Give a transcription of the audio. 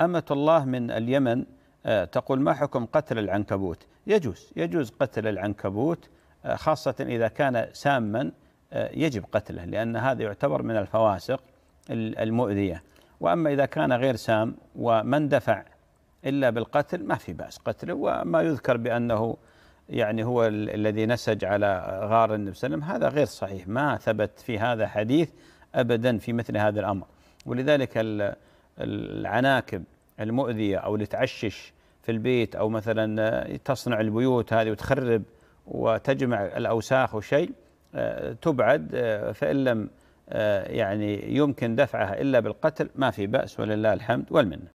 أمة الله من اليمن آه، تقول ما حكم قتل العنكبوت يجوز يجوز قتل العنكبوت آه، خاصة إذا كان ساما آه، يجب قتله لأن هذا يعتبر من الفواسق المؤذية وأما إذا كان غير سام وما اندفع إلا بالقتل ما في بأس قتله وما يذكر بأنه يعني هو الذي نسج على غار النبي صلى الله عليه وسلم هذا غير صحيح ما ثبت في هذا حديث أبدا في مثل هذا الأمر ولذلك العناكب المؤذية أو اللي تعشش في البيت أو مثلا تصنع البيوت هذه وتخرب وتجمع الأوساخ وشيء آه، تبعد آه، فإن لم آه، يعني يمكن دفعها إلا بالقتل ما في بأس ولله الحمد والمنة